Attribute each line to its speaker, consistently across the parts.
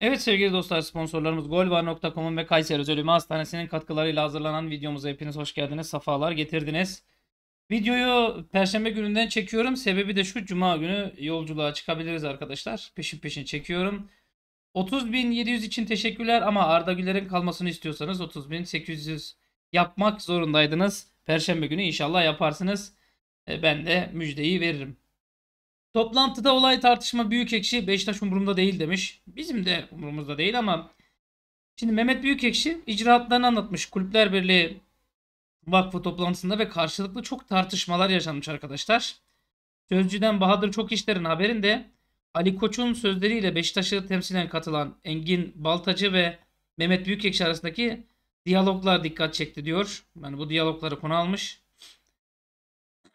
Speaker 1: Evet sevgili dostlar sponsorlarımız golvar.com'un ve Kayseri Özel Hastanesi'nin katkılarıyla hazırlanan videomuza hepiniz hoş geldiniz. Safalar getirdiniz. Videoyu perşembe gününden çekiyorum. Sebebi de şu cuma günü yolculuğa çıkabiliriz arkadaşlar. Peşin peşin çekiyorum. 30.700 için teşekkürler ama Arda Güler'in kalmasını istiyorsanız 30.800 yapmak zorundaydınız. Perşembe günü inşallah yaparsınız. E, ben de müjdeyi veririm. Toplantıda olay tartışma büyük ekşi Beşiktaş umurumda değil demiş. Bizim de umurumuzda değil ama şimdi Mehmet Büyükekşi icraatlarını anlatmış. Kulüpler Birliği Vakfı toplantısında ve karşılıklı çok tartışmalar yaşanmış arkadaşlar. Sözcüden Bahadır Çok İşler'in haberinde Ali Koç'un sözleriyle Beşiktaş'ı temsilen katılan Engin Baltacı ve Mehmet Büyükekşi arasındaki diyaloglar dikkat çekti diyor. Yani bu diyalogları konu almış.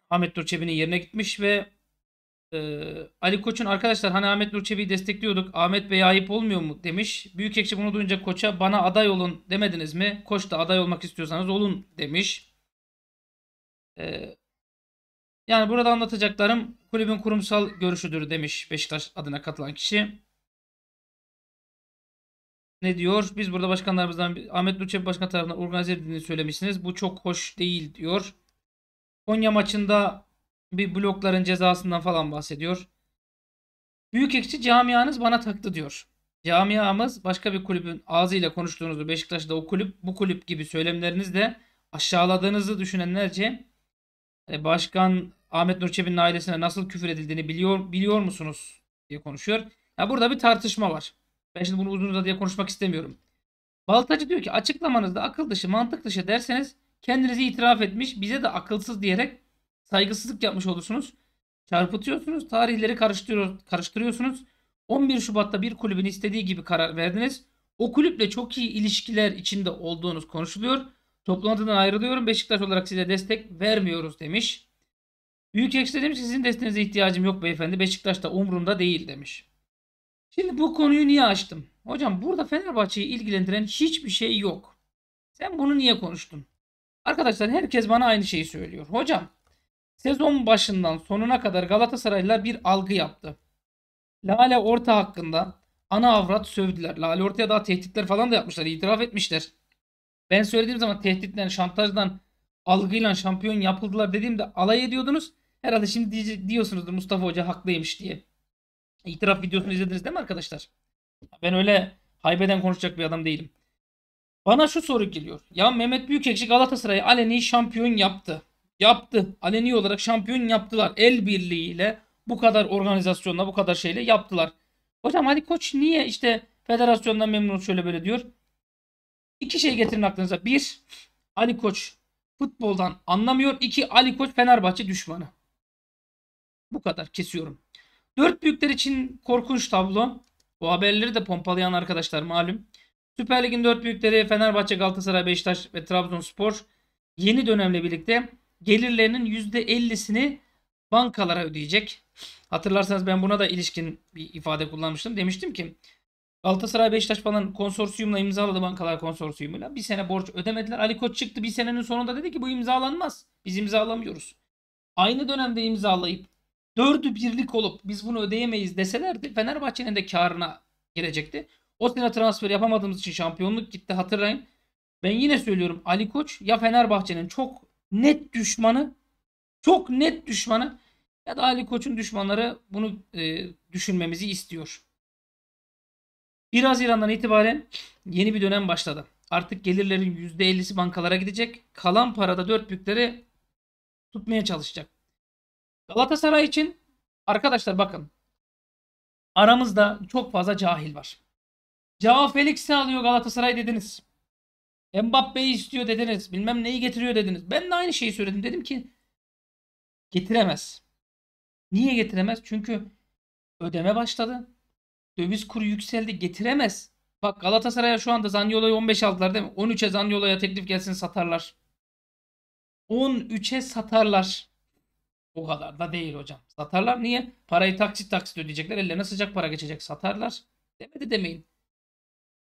Speaker 1: Ahmet Nur Çebi'nin yerine gitmiş ve ee, Ali Koç'un arkadaşlar hani Ahmet Nurçevi'yi destekliyorduk. Ahmet Bey ayıp olmuyor mu demiş. Büyük Büyükekşi bunu duyunca Koç'a bana aday olun demediniz mi? Koç da aday olmak istiyorsanız olun demiş. Ee, yani burada anlatacaklarım kulübün kurumsal görüşüdür demiş Beşiktaş adına katılan kişi. Ne diyor? Biz burada başkanlarımızdan Ahmet Nurçevi başkan tarafından organize edildiğini söylemişsiniz. Bu çok hoş değil diyor. Konya maçında bir blokların cezasından falan bahsediyor. Büyük ekşi camianız bana taktı diyor. Camiamız başka bir kulübün ağzıyla konuştuğunuzu Beşiktaş'ta o kulüp bu kulüp gibi söylemlerinizle aşağıladığınızı düşünenlerce e, başkan Ahmet Nur Çebi'nin ailesine nasıl küfür edildiğini biliyor biliyor musunuz diye konuşuyor. Ya burada bir tartışma var. Ben şimdi bunu uzun uzadıya konuşmak istemiyorum. Baltacı diyor ki açıklamanızda akıl dışı, mantık dışı derseniz kendinizi itiraf etmiş, bize de akılsız diyerek saygısızlık yapmış olursunuz. Çarpıtıyorsunuz, tarihleri karıştırıyor, karıştırıyorsunuz. 11 Şubat'ta bir kulübün istediği gibi karar verdiniz. O kulüple çok iyi ilişkiler içinde olduğunuz konuşuluyor. Toplantıdan ayrılıyorum. Beşiktaş olarak size destek vermiyoruz demiş. Büyük ekşi demiş sizin desteğinize ihtiyacım yok beyefendi. Beşiktaş da umurumda değil demiş. Şimdi bu konuyu niye açtım? Hocam burada Fenerbahçe'yi ilgilendiren hiçbir şey yok. Sen bunu niye konuştun? Arkadaşlar herkes bana aynı şeyi söylüyor. Hocam Sezon başından sonuna kadar Galatasaraylılar bir algı yaptı. Lale Orta hakkında ana avrat sövdüler. Lale Orta'ya daha tehditler falan da yapmışlar. itiraf etmişler. Ben söylediğim zaman tehditler, şantajdan, algıyla şampiyon yapıldılar dediğimde alay ediyordunuz. Herhalde şimdi diye, diyorsunuzdur Mustafa Hoca haklıymış diye. İtiraf videosunu izlediniz değil mi arkadaşlar? Ben öyle haybeden konuşacak bir adam değilim. Bana şu soru geliyor. Ya Mehmet Büyükekşi Galatasaray'ı aleni şampiyon yaptı yaptı. Aleni olarak şampiyon yaptılar. El birliğiyle bu kadar organizasyonla bu kadar şeyle yaptılar. Hocam Ali Koç niye işte federasyondan memnun şöyle böyle diyor. İki şey getirin aklınıza. Bir Ali Koç futboldan anlamıyor. İki Ali Koç Fenerbahçe düşmanı. Bu kadar kesiyorum. Dört büyükler için korkunç tablo. Bu haberleri de pompalayan arkadaşlar malum. Süper Lig'in dört büyükleri Fenerbahçe, Galatasaray, Beşiktaş ve Trabzonspor yeni dönemle birlikte gelirlerinin %50'sini bankalara ödeyecek. Hatırlarsanız ben buna da ilişkin bir ifade kullanmıştım. Demiştim ki Galatasaray Beşiktaş falan konsorsiyumla imzaladı bankalar konsorsiyumuyla. Bir sene borç ödemediler. Ali Koç çıktı bir senenin sonunda dedi ki bu imzalanmaz. Biz imzalamıyoruz. Aynı dönemde imzalayıp dördü birlik olup biz bunu ödeyemeyiz deselerdi Fenerbahçe'nin de karına gelecekti. O sene transfer yapamadığımız için şampiyonluk gitti hatırlayın. Ben yine söylüyorum Ali Koç ya Fenerbahçe'nin çok net düşmanı çok net düşmanı ya da Ali Koç'un düşmanları bunu e, düşünmemizi istiyor. 1 Haziran'dan itibaren yeni bir dönem başladı. Artık gelirlerin %50'si bankalara gidecek. Kalan parada dört büyükleri tutmaya çalışacak. Galatasaray için arkadaşlar bakın. Aramızda çok fazla cahil var. Cevap Felix'i alıyor Galatasaray dediniz. Mbappe'yi istiyor dediniz. Bilmem neyi getiriyor dediniz. Ben de aynı şeyi söyledim. Dedim ki getiremez. Niye getiremez? Çünkü ödeme başladı. Döviz kuru yükseldi. Getiremez. Bak Galatasaray'a şu anda Zaniolo'yu 15 aldılar değil mi? 13'e Zaniolo'ya teklif gelsin satarlar. 13'e satarlar. O kadar da değil hocam. Satarlar niye? Parayı taksit taksit ödeyecekler. Ellerine sıcak para geçecek. Satarlar. Demedi demeyin.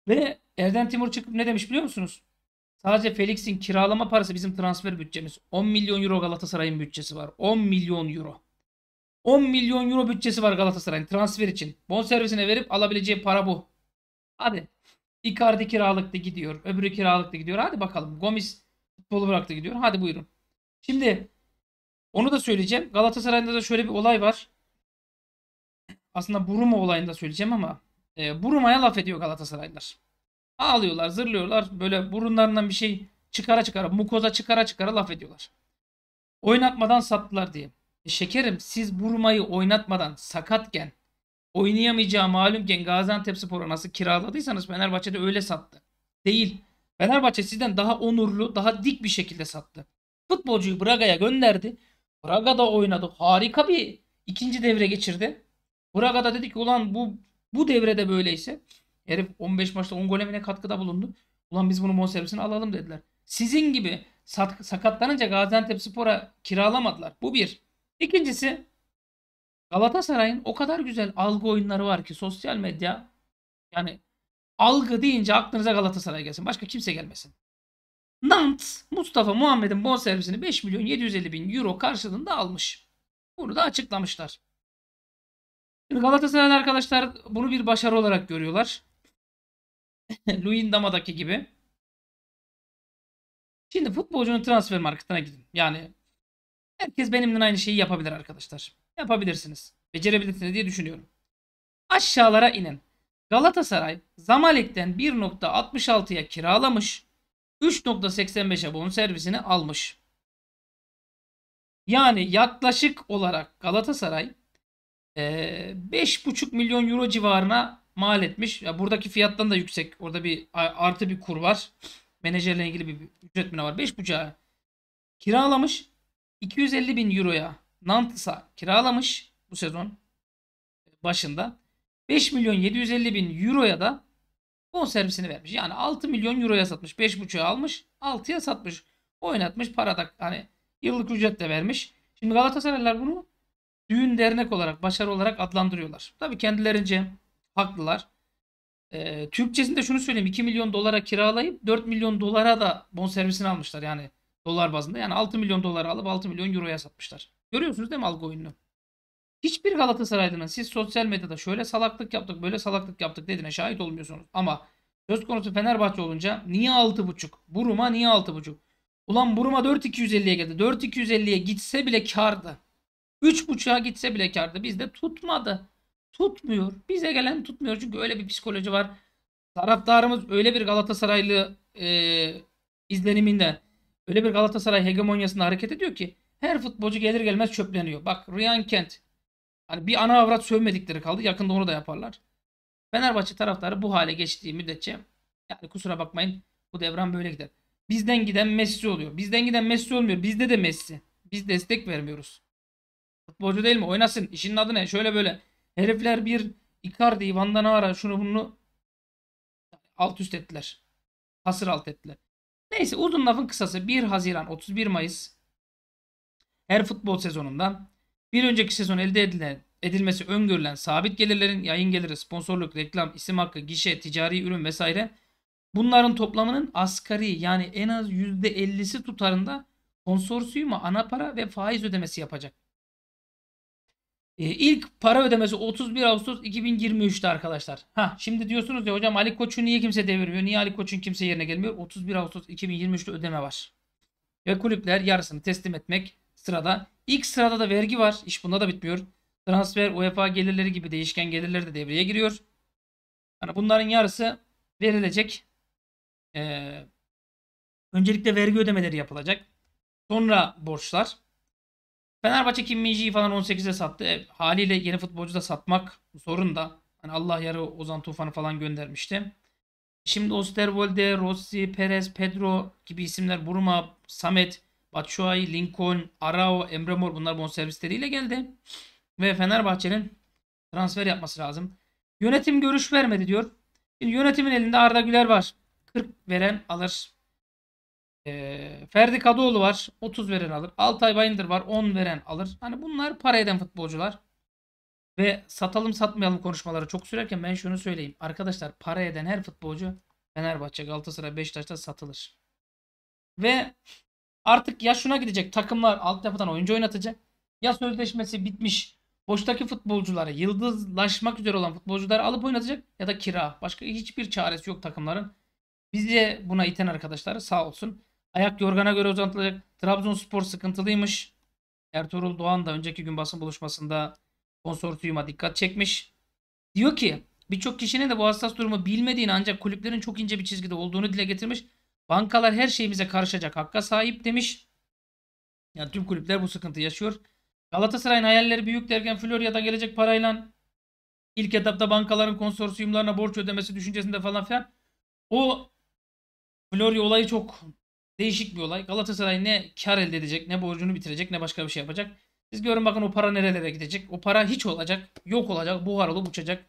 Speaker 1: Ve Erden Timur çıkıp ne demiş biliyor musunuz? Sadece Felix'in kiralama parası bizim transfer bütçemiz. 10 milyon euro Galatasaray'ın bütçesi var. 10 milyon euro. 10 milyon euro bütçesi var Galatasaray'ın transfer için. Bon servisine verip alabileceği para bu. Hadi. Icardi kiralıkta gidiyor. Öbürü kiralıkta gidiyor. Hadi bakalım. Gomis futbolu bıraktı gidiyor. Hadi buyurun. Şimdi onu da söyleyeceğim. Galatasaray'da da şöyle bir olay var. Aslında Buruma olayını da söyleyeceğim ama e, Buruma'ya laf ediyor Galatasaraylılar. Ağlıyorlar, zırlıyorlar. Böyle burunlarından bir şey çıkara çıkara, mukoza çıkara çıkara laf ediyorlar. Oynatmadan sattılar diye. E şekerim siz Burma'yı oynatmadan sakatken, oynayamayacağı malumken Gaziantepspor'a nasıl kiraladıysanız Fenerbahçe'de öyle sattı. Değil. Fenerbahçe sizden daha onurlu, daha dik bir şekilde sattı. Futbolcuyu Braga'ya gönderdi. Braga'da oynadı. Harika bir ikinci devre geçirdi. Braga'da dedi ki ulan bu bu devrede böyleyse Herif 15 maçta 10 gole mi katkıda bulundu. Ulan biz bunu Monservis'ine alalım dediler. Sizin gibi sakatlanınca Gaziantep Spor'a kiralamadılar. Bu bir. İkincisi Galatasaray'ın o kadar güzel algı oyunları var ki sosyal medya yani algı deyince aklınıza Galatasaray gelsin. Başka kimse gelmesin. Nant Mustafa Muhammed'in bonservisini 5 milyon 750 bin euro karşılığında almış. Bunu da açıklamışlar. Şimdi arkadaşlar bunu bir başarı olarak görüyorlar. damadaki gibi. Şimdi futbolcunun transfer marketine gidin. Yani herkes benimle aynı şeyi yapabilir arkadaşlar. Yapabilirsiniz. Becerebilirsiniz diye düşünüyorum. Aşağılara inin. Galatasaray Zamalek'ten 1.66'ya kiralamış. 3.85'e bon servisini almış. Yani yaklaşık olarak Galatasaray 5.5 milyon euro civarına mal etmiş. Ya buradaki fiyattan da yüksek. Orada bir artı bir kur var. Menajerle ilgili bir ücret mi var? 5 bucağı kiralamış. 250 bin euroya Nantes'a kiralamış bu sezon başında. 5 milyon 750 bin euroya da bon servisini vermiş. Yani 6 milyon euroya satmış. 5.5'a almış. 6'ya satmış. Oynatmış. Para da hani yıllık ücret de vermiş. Şimdi Galatasaraylılar bunu düğün dernek olarak, başarı olarak adlandırıyorlar. Tabii kendilerince haklılar. E, Türkçesinde şunu söyleyeyim 2 milyon dolara kiralayıp 4 milyon dolara da bonservisini almışlar yani dolar bazında. Yani 6 milyon dolara alıp 6 milyon euroya satmışlar. Görüyorsunuz değil mi algı oyununu? Hiçbir Galatasaraylı'nın siz sosyal medyada şöyle salaklık yaptık böyle salaklık yaptık dediğine şahit olmuyorsunuz. Ama söz konusu Fenerbahçe olunca niye 6.5? Buruma niye 6.5? Ulan Buruma 4.250'ye geldi. 4.250'ye gitse bile kardı. 3.5'a gitse bile kardı. Bizde tutmadı tutmuyor. Bize gelen tutmuyor çünkü öyle bir psikoloji var. Taraftarımız öyle bir Galatasaraylı e, izleniminde, öyle bir Galatasaray hegemonyasında hareket ediyor ki her futbolcu gelir gelmez çöpleniyor. Bak Ryan Kent hani bir ana avrat sövmedikleri kaldı. Yakında onu da yaparlar. Fenerbahçe taraftarı bu hale geçtiği müddetçe yani kusura bakmayın bu devran böyle gider. Bizden giden Messi oluyor. Bizden giden Messi olmuyor. Bizde de Messi. Biz destek vermiyoruz. Futbolcu değil mi? Oynasın. İşinin adı ne? Şöyle böyle. Herifler bir Icardi, Van Danara şunu bunu alt üst ettiler. Hasır alt ettiler. Neyse uzun lafın kısası 1 Haziran 31 Mayıs her futbol sezonundan bir önceki sezon elde edilen edilmesi öngörülen sabit gelirlerin yayın geliri, sponsorluk, reklam, isim hakkı, gişe, ticari ürün vesaire bunların toplamının asgari yani en az %50'si tutarında konsorsiyuma ana para ve faiz ödemesi yapacak. E, ilk para ödemesi 31 Ağustos 2023'te arkadaşlar. Ha şimdi diyorsunuz ya hocam Ali Koç'u niye kimse devirmiyor? Niye Ali Koç'un kimse yerine gelmiyor? 31 Ağustos 2023'te ödeme var. Ve kulüpler yarısını teslim etmek sırada. İlk sırada da vergi var. İş bunda da bitmiyor. Transfer, UEFA gelirleri gibi değişken gelirleri de devreye giriyor. Yani bunların yarısı verilecek. Ee, öncelikle vergi ödemeleri yapılacak. Sonra borçlar. Fenerbahçe Kim Minji'yi falan 18'e sattı. E, haliyle yeni futbolcu da satmak sorun da. Hani Allah yarı Ozan Tufan'ı falan göndermişti. Şimdi Osterwolde, Rossi, Perez, Pedro gibi isimler Buruma, Samet, Batshuayi, Lincoln, Arao, Emre Mor bunlar bonservisleriyle geldi. Ve Fenerbahçe'nin transfer yapması lazım. Yönetim görüş vermedi diyor. Şimdi yönetimin elinde Arda Güler var. 40 veren alır. Ee, Ferdi Kadıoğlu var. 30 veren alır. Altay Bayındır var. 10 veren alır. Hani bunlar para eden futbolcular. Ve satalım satmayalım konuşmaları çok sürerken ben şunu söyleyeyim. Arkadaşlar para eden her futbolcu Fenerbahçe, Galatasaray, Beşiktaş'ta satılır. Ve artık ya şuna gidecek takımlar altyapıdan oyuncu oynatacak ya sözleşmesi bitmiş boştaki futbolcuları yıldızlaşmak üzere olan futbolcuları alıp oynatacak ya da kira. Başka hiçbir çaresi yok takımların. Bizi buna iten arkadaşlar sağ olsun. Ayak yorgana göre uzatılacak. Trabzonspor sıkıntılıymış. Ertuğrul Doğan da önceki gün basın buluşmasında konsortiyuma dikkat çekmiş. Diyor ki birçok kişinin de bu hassas durumu bilmediğini ancak kulüplerin çok ince bir çizgide olduğunu dile getirmiş. Bankalar her şeyimize karışacak hakka sahip demiş. Yani tüm kulüpler bu sıkıntı yaşıyor. Galatasaray'ın hayalleri büyük derken Florya'da gelecek parayla ilk etapta bankaların konsorsiyumlarına borç ödemesi düşüncesinde falan filan. O Florya olayı çok Değişik bir olay. Galatasaray ne kar elde edecek, ne borcunu bitirecek, ne başka bir şey yapacak. Siz görün bakın o para nerelere gidecek. O para hiç olacak, yok olacak, buhar olup uçacak.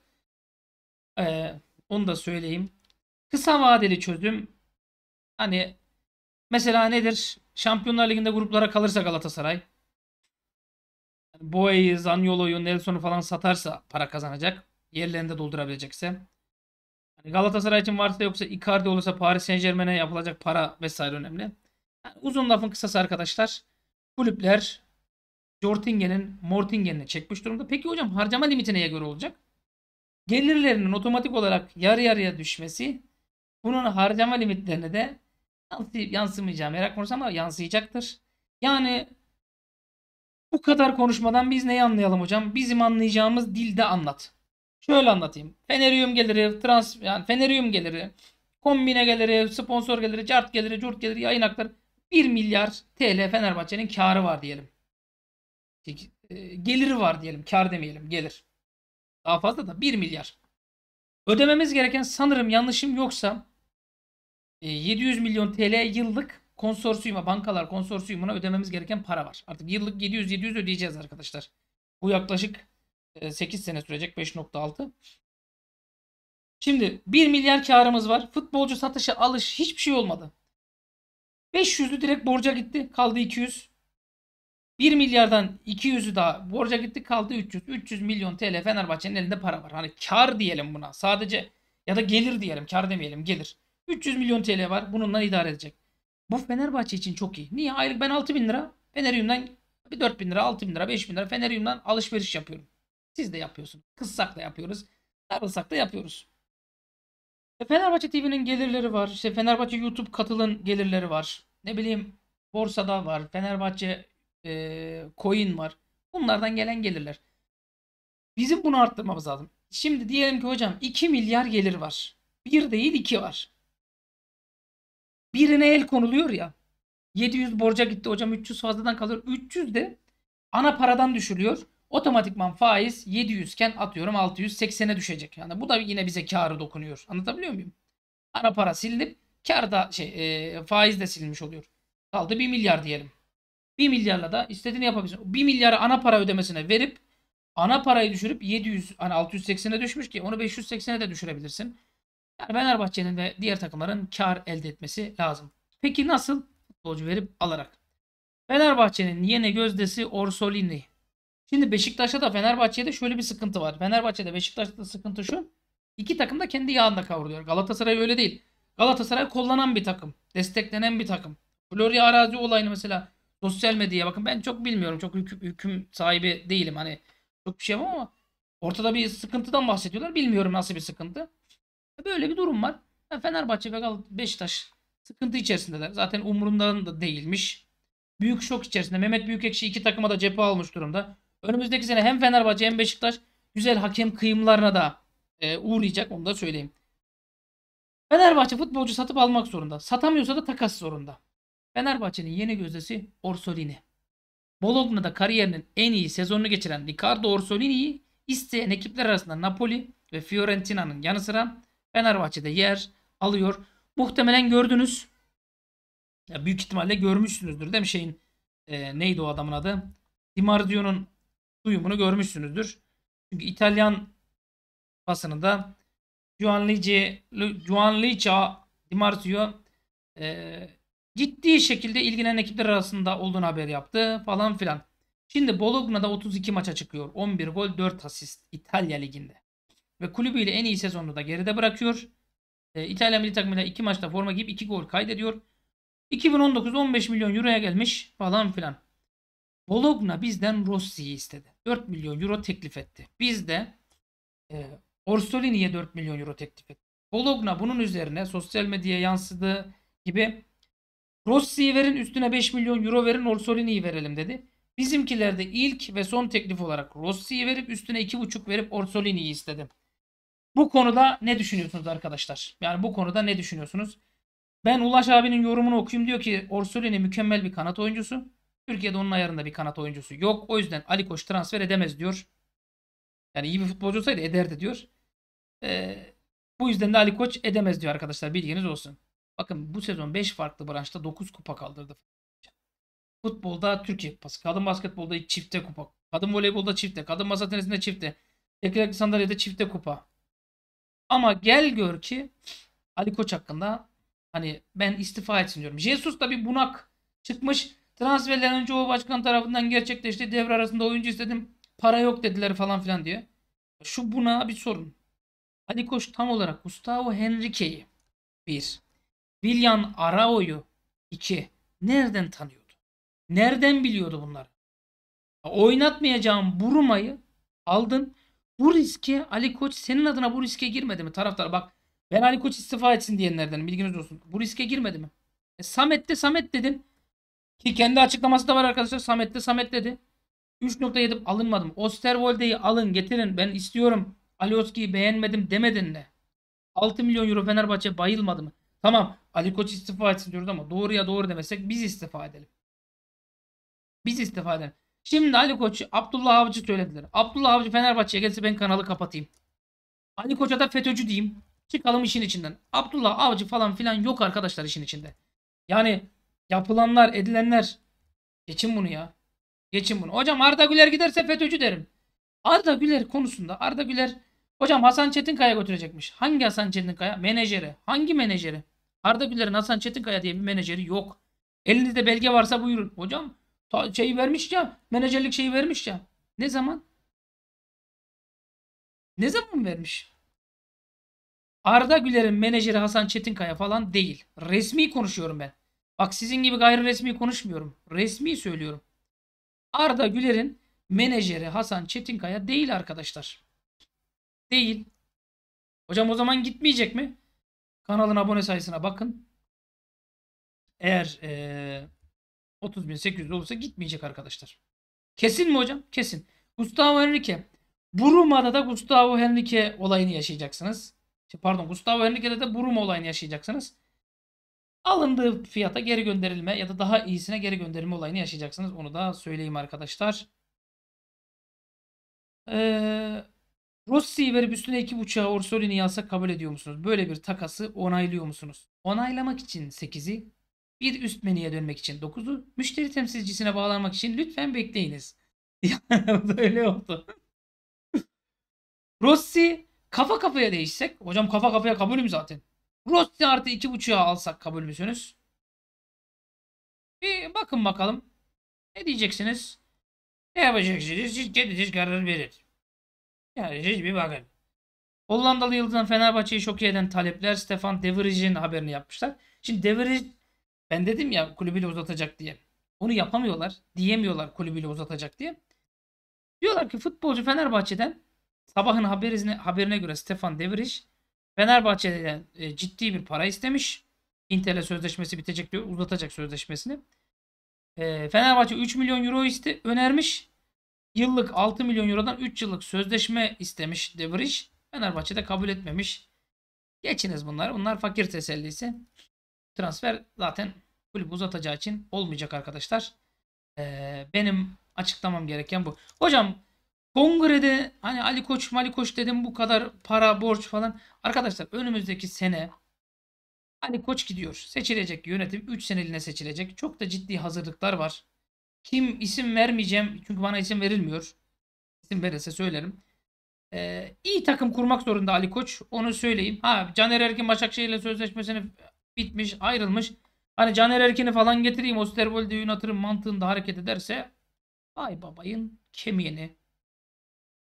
Speaker 1: Ee, onu da söyleyeyim. Kısa vadeli çözüm hani mesela nedir? Şampiyonlar Ligi'nde gruplara kalırsa Galatasaray Boya'yı, Zanyolo'yu, Nelson'u falan satarsa para kazanacak. Yerlerinde doldurabilecekse. Galatasaray için varsa yoksa Icardi olursa Paris Saint Germain'e yapılacak para vesaire önemli. Yani uzun lafın kısası arkadaşlar. Kulüpler Jortingen'in Mortingen'ini çekmiş durumda. Peki hocam harcama limiti neye göre olacak? Gelirlerinin otomatik olarak yarı yarıya düşmesi bunun harcama limitlerine de yansımayacağı merak konusu ama yansıyacaktır. Yani bu kadar konuşmadan biz neyi anlayalım hocam? Bizim anlayacağımız dilde anlat. Şöyle anlatayım. Fenerium geliri, trans yani Fenerium geliri, kombine geliri, sponsor geliri, cart geliri, curt geliri, yayın hakları 1 milyar TL Fenerbahçe'nin karı var diyelim. E, geliri var diyelim. Kar demeyelim. Gelir. Daha fazla da 1 milyar. Ödememiz gereken sanırım yanlışım yoksa 700 e, milyon TL yıllık konsorsiyuma, bankalar konsorsiyumuna ödememiz gereken para var. Artık yıllık 700-700 ödeyeceğiz arkadaşlar. Bu yaklaşık 8 ee, sene sürecek 5.6. Şimdi 1 milyar karımız var. Futbolcu satışı alış hiçbir şey olmadı. 500'lü direkt borca gitti. Kaldı 200. 1 milyardan 200'ü daha borca gitti kaldı 300. 300 milyon TL Fenerbahçe'nin elinde para var. Hani kar diyelim buna. Sadece ya da gelir diyelim. Kar demeyelim gelir. 300 milyon TL var. Bununla idare edecek. Bu Fenerbahçe için çok iyi. Niye? Aylık ben 6 bin lira Fenerium'dan bir 4 bin lira, 6 bin lira, 5 bin lira Fenerium'dan alışveriş yapıyorum. Siz de yapıyorsunuz. Kızsak da yapıyoruz. Sarılsak da yapıyoruz. E, Fenerbahçe TV'nin gelirleri var. İşte Fenerbahçe YouTube katılın gelirleri var. Ne bileyim borsada var. Fenerbahçe e, coin var. Bunlardan gelen gelirler. Bizim bunu arttırmamız lazım. Şimdi diyelim ki hocam 2 milyar gelir var. Bir değil iki var. Birine el konuluyor ya. 700 borca gitti hocam 300 fazladan kalıyor. 300 de ana paradan düşülüyor. Otomatikman faiz 700 iken atıyorum 680'e düşecek. Yani bu da yine bize karı dokunuyor. Anlatabiliyor muyum? Ana para sildim. Kar da şey e, faiz de silinmiş oluyor. Kaldı 1 milyar diyelim. 1 milyarla da istediğini yapabilirsin. 1 milyarı ana para ödemesine verip ana parayı düşürüp 700 hani 680'e düşmüş ki onu 580'e de düşürebilirsin. Yani Fenerbahçe'nin ve diğer takımların kar elde etmesi lazım. Peki nasıl? Futbolcu verip alarak. Fenerbahçe'nin yeni gözdesi Orsolini Şimdi Beşiktaş'a da Fenerbahçe'de şöyle bir sıkıntı var. Fenerbahçe'de Beşiktaş'ta sıkıntı şu. İki takım da kendi yağında kavruluyor. Galatasaray öyle değil. Galatasaray kullanan bir takım. Desteklenen bir takım. Florya Arazi olayını mesela sosyal medyaya bakın ben çok bilmiyorum. Çok hüküm, hüküm sahibi değilim. Hani çok bir şey ama ortada bir sıkıntıdan bahsediyorlar. Bilmiyorum nasıl bir sıkıntı. Böyle bir durum var. Fenerbahçe ve Beşiktaş sıkıntı içerisindeler. Zaten umurundan da değilmiş. Büyük şok içerisinde. Mehmet Büyükekşi iki takıma da cephe almış durumda. Önümüzdeki sene hem Fenerbahçe hem Beşiktaş güzel hakem kıyımlarına da e, uğrayacak onu da söyleyeyim. Fenerbahçe futbolcu satıp almak zorunda. Satamıyorsa da takas zorunda. Fenerbahçe'nin yeni gözdesi Orsolini. Bologna'da kariyerinin en iyi sezonunu geçiren Ricardo Orsolini'yi isteyen ekipler arasında Napoli ve Fiorentina'nın yanı sıra Fenerbahçe'de yer alıyor. Muhtemelen gördünüz. Ya büyük ihtimalle görmüşsünüzdür değil mi şeyin e, neydi o adamın adı? Di Marzio'nun duyumunu görmüşsünüzdür. Çünkü İtalyan basınında Gianluigi, Gianluigi Di Marzio e, ciddi şekilde ilgilenen ekipler arasında olduğunu haber yaptı falan filan. Şimdi Bologna'da 32 maça çıkıyor. 11 gol 4 asist İtalya Ligi'nde. Ve kulübüyle en iyi sezonunu da geride bırakıyor. E, İtalya milli takımıyla 2 maçta forma giyip 2 gol kaydediyor. 2019 15 milyon euroya gelmiş falan filan. Bologna bizden Rossi'yi istedi. 4 milyon euro teklif etti. Biz de e, Orsolini'ye 4 milyon euro teklif etti. Bologna bunun üzerine sosyal medyaya yansıdığı gibi Rossi'yi verin üstüne 5 milyon euro verin Orsolini'yi verelim dedi. Bizimkiler de ilk ve son teklif olarak Rossi'yi verip üstüne 2,5 verip Orsolini'yi istedi. Bu konuda ne düşünüyorsunuz arkadaşlar? Yani bu konuda ne düşünüyorsunuz? Ben Ulaş abinin yorumunu okuyayım diyor ki Orsolini mükemmel bir kanat oyuncusu. Türkiye'de onun ayarında bir kanat oyuncusu yok. O yüzden Ali Koç transfer edemez diyor. Yani iyi bir futbolcu olsaydı ederdi diyor. Ee, bu yüzden de Ali Koç edemez diyor arkadaşlar bilginiz olsun. Bakın bu sezon 5 farklı branşta 9 kupa kaldırdı. Futbolda Türkiye kupası, kadın basketbolda çifte kupa, kadın voleybolda çifte, kadın masa tenisinde çifte, tekerlekli sandalyede çifte kupa. Ama gel gör ki Ali Koç hakkında hani ben istifa etsin diyorum. Jesus da bir bunak çıkmış. Transferlerin çoğu başkan tarafından gerçekleşti. Devre arasında oyuncu istedim. Para yok dediler falan filan diye. Şu buna bir sorun. Ali Koç tam olarak Gustavo Henrique'yi 1. William Arao'yu 2. Nereden tanıyordu? Nereden biliyordu bunları? Oynatmayacağım Buruma'yı aldın. Bu riske Ali Koç senin adına bu riske girmedi mi taraftar? Bak ben Ali Koç istifa etsin diyenlerden bilginiz olsun. Bu riske girmedi mi? E, Samet de Samet dedin. Ki kendi açıklaması da var arkadaşlar. Samet de Samet dedi. 3.7 alınmadım. Osterwolde'yi alın getirin. Ben istiyorum. Alioski'yi beğenmedim demedin de. 6 milyon euro Fenerbahçe bayılmadı mı? Tamam Ali Koç istifa etsin diyoruz ama doğruya doğru demesek biz istifa edelim. Biz istifa edelim. Şimdi Ali Koç, Abdullah Avcı söylediler. Abdullah Avcı Fenerbahçe'ye gelse ben kanalı kapatayım. Ali Koç'a da FETÖ'cü diyeyim. Çıkalım işin içinden. Abdullah Avcı falan filan yok arkadaşlar işin içinde. Yani Yapılanlar, edilenler. Geçin bunu ya. Geçin bunu. Hocam Arda Güler giderse FETÖ'cü derim. Arda Güler konusunda Arda Güler hocam Hasan Çetinkaya götürecekmiş. Hangi Hasan Çetinkaya? Menajeri. Hangi menajeri? Arda Güler'in Hasan Çetinkaya diye bir menajeri yok. Elinizde belge varsa buyurun. Hocam şeyi vermiş ya. Menajerlik şeyi vermiş ya. Ne zaman? Ne zaman vermiş? Arda Güler'in menajeri Hasan Çetinkaya falan değil. Resmi konuşuyorum ben. Bak sizin gibi gayri resmi konuşmuyorum. Resmi söylüyorum. Arda Güler'in menajeri Hasan Çetinkaya değil arkadaşlar. Değil. Hocam o zaman gitmeyecek mi? Kanalın abone sayısına bakın. Eğer ee, 30.800 olursa gitmeyecek arkadaşlar. Kesin mi hocam? Kesin. Gustavo Henrique. Buruma'da da Gustavo Henrique olayını yaşayacaksınız. Şey, pardon Gustavo Henrique'de de Buruma olayını yaşayacaksınız alındığı fiyata geri gönderilme ya da daha iyisine geri gönderilme olayını yaşayacaksınız. Onu da söyleyeyim arkadaşlar. Ee, Rossi'yi verip üstüne 2.5'a Orsolini alsa kabul ediyor musunuz? Böyle bir takası onaylıyor musunuz? Onaylamak için 8'i, bir üst menüye dönmek için 9'u, müşteri temsilcisine bağlanmak için lütfen bekleyiniz. Böyle oldu. Rossi kafa kafaya değişsek, hocam kafa kafaya kabulüm zaten. Rossi artı buçuğa alsak kabul müsünüz? Bir bakın bakalım. Ne diyeceksiniz? Ne yapacaksınız? Siz kendiniz karar verir. Yani siz bir bakın. Hollandalı Yıldız'dan Fenerbahçe'yi şok eden talepler Stefan De haberini yapmışlar. Şimdi De ben dedim ya kulübüyle uzatacak diye. Onu yapamıyorlar. Diyemiyorlar kulübüyle uzatacak diye. Diyorlar ki futbolcu Fenerbahçe'den sabahın haberine, göre Stefan De Fenerbahçe'den e, ciddi bir para istemiş. Inter'le sözleşmesi bitecek diyor. Uzatacak sözleşmesini. E, Fenerbahçe 3 milyon euro iste önermiş. Yıllık 6 milyon eurodan 3 yıllık sözleşme istemiş De Vrij. Fenerbahçe de kabul etmemiş. Geçiniz bunları. Bunlar fakir tesellisi. Transfer zaten kulüp uzatacağı için olmayacak arkadaşlar. Ee, benim açıklamam gereken bu. Hocam Kongrede hani Ali Koç Mali Koç dedim bu kadar para borç falan. Arkadaşlar önümüzdeki sene Ali Koç gidiyor. Seçilecek yönetim 3 seneliğine seçilecek. Çok da ciddi hazırlıklar var. Kim isim vermeyeceğim çünkü bana isim verilmiyor. İsim verirse söylerim. Ee, iyi takım kurmak zorunda Ali Koç. Onu söyleyeyim. Ha Caner Erkin Başakşehir'le sözleşmesini bitmiş ayrılmış. Hani Caner Erkin'i falan getireyim Osterwold'e yön atırım mantığında hareket ederse ay babayın kemiğini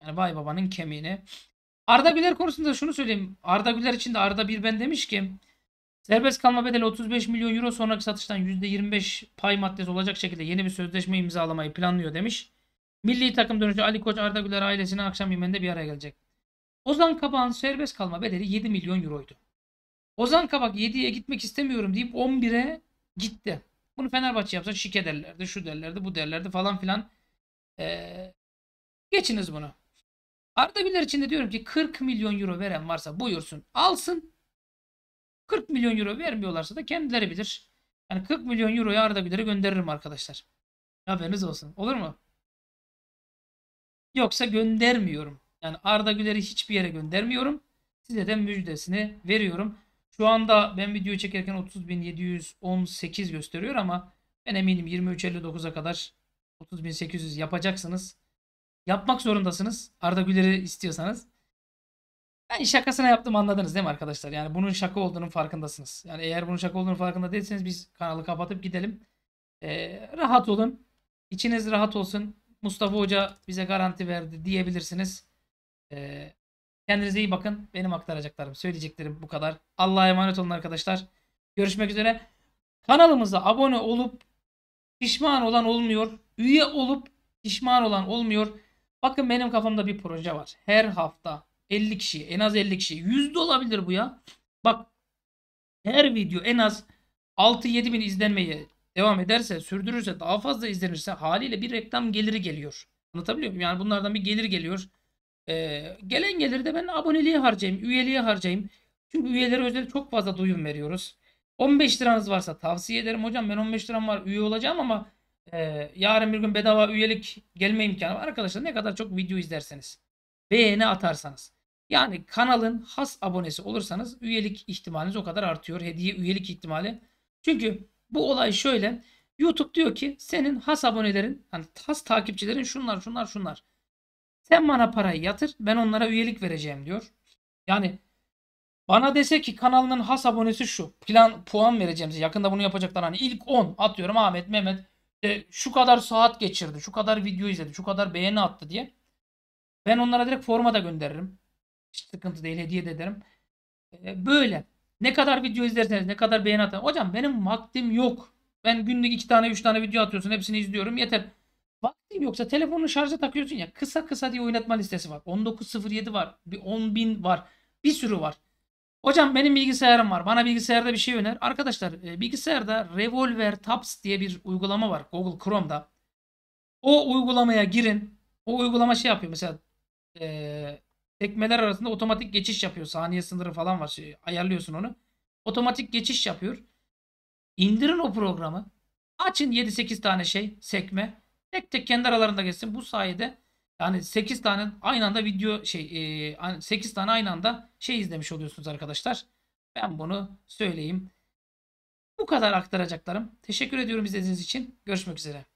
Speaker 1: yani vay babanın kemiğini. Arda Güler konusunda şunu söyleyeyim. Arda Güler için de Arda bir ben demiş ki serbest kalma bedeli 35 milyon euro sonraki satıştan %25 pay maddesi olacak şekilde yeni bir sözleşme imzalamayı planlıyor demiş. Milli takım dönüşü Ali Koç Arda Güler ailesine akşam yemeğinde bir araya gelecek. Ozan Kabak'ın serbest kalma bedeli 7 milyon euroydu. Ozan Kabak 7'ye gitmek istemiyorum deyip 11'e gitti. Bunu Fenerbahçe yapsa şike derlerdi, şu derlerdi, bu derlerdi falan filan. Ee, geçiniz bunu. Artabilir için de diyorum ki 40 milyon euro veren varsa buyursun alsın. 40 milyon euro vermiyorlarsa da kendileri bilir. Yani 40 milyon euroyu Arda gönderirim arkadaşlar. Haberiniz olsun. Olur mu? Yoksa göndermiyorum. Yani Arda Güler'i hiçbir yere göndermiyorum. Size de müjdesini veriyorum. Şu anda ben video çekerken 30.718 gösteriyor ama ben eminim 23.59'a kadar 30.800 yapacaksınız. Yapmak zorundasınız. Arda Güler'i istiyorsanız. Ben şakasına yaptım anladınız değil mi arkadaşlar? Yani bunun şaka olduğunun farkındasınız. Yani eğer bunun şaka olduğunun farkında değilseniz biz kanalı kapatıp gidelim. Ee, rahat olun. İçiniz rahat olsun. Mustafa Hoca bize garanti verdi diyebilirsiniz. Ee, kendinize iyi bakın. Benim aktaracaklarım, söyleyeceklerim bu kadar. Allah'a emanet olun arkadaşlar. Görüşmek üzere. Kanalımıza abone olup pişman olan olmuyor. Üye olup pişman olan olmuyor. Bakın benim kafamda bir proje var. Her hafta 50 kişi, en az 50 kişi, 100 de olabilir bu ya. Bak her video en az 6-7 bin izlenmeye devam ederse, sürdürürse, daha fazla izlenirse haliyle bir reklam geliri geliyor. Anlatabiliyor muyum? Yani bunlardan bir gelir geliyor. Ee, gelen geliri de ben aboneliğe harcayayım, üyeliğe harcayayım. Çünkü üyelere özel çok fazla duyum veriyoruz. 15 liranız varsa tavsiye ederim. Hocam ben 15 liram var üye olacağım ama e, yarın bir gün bedava üyelik gelme imkanı var. Arkadaşlar ne kadar çok video izlerseniz, beğeni atarsanız. Yani kanalın has abonesi olursanız üyelik ihtimaliniz o kadar artıyor. Hediye üyelik ihtimali. Çünkü bu olay şöyle. YouTube diyor ki senin has abonelerin, yani has takipçilerin şunlar şunlar şunlar. Sen bana parayı yatır ben onlara üyelik vereceğim diyor. Yani bana dese ki kanalının has abonesi şu. Plan puan vereceğim size. Yakında bunu yapacaklar. Hani ilk 10 atıyorum Ahmet, Mehmet, işte şu kadar saat geçirdi, şu kadar video izledi, şu kadar beğeni attı diye. Ben onlara direkt forma da gönderirim. Hiç sıkıntı değil, hediye de ederim. E, böyle. Ne kadar video izlerseniz, ne kadar beğeni atın. Hocam benim vaktim yok. Ben günlük iki tane, üç tane video atıyorsun. Hepsini izliyorum. Yeter. Vaktim yoksa telefonunu şarja takıyorsun ya. Kısa kısa diye oynatma listesi var. 19.07 var. Bir 10.000 var. Bir sürü var. Hocam benim bilgisayarım var. Bana bilgisayarda bir şey öner. Arkadaşlar e, bilgisayarda Revolver Tabs diye bir uygulama var Google Chrome'da. O uygulamaya girin. O uygulama şey yapıyor mesela e, tekmeler arasında otomatik geçiş yapıyor. Saniye sınırı falan var. Şey, ayarlıyorsun onu. Otomatik geçiş yapıyor. İndirin o programı. Açın 7-8 tane şey sekme. Tek tek kendi aralarında geçsin. Bu sayede yani 8 tane aynı anda video şey e, 8 tane aynı anda şey izlemiş oluyorsunuz arkadaşlar. Ben bunu söyleyeyim. Bu kadar aktaracaklarım. Teşekkür ediyorum izlediğiniz için. Görüşmek üzere.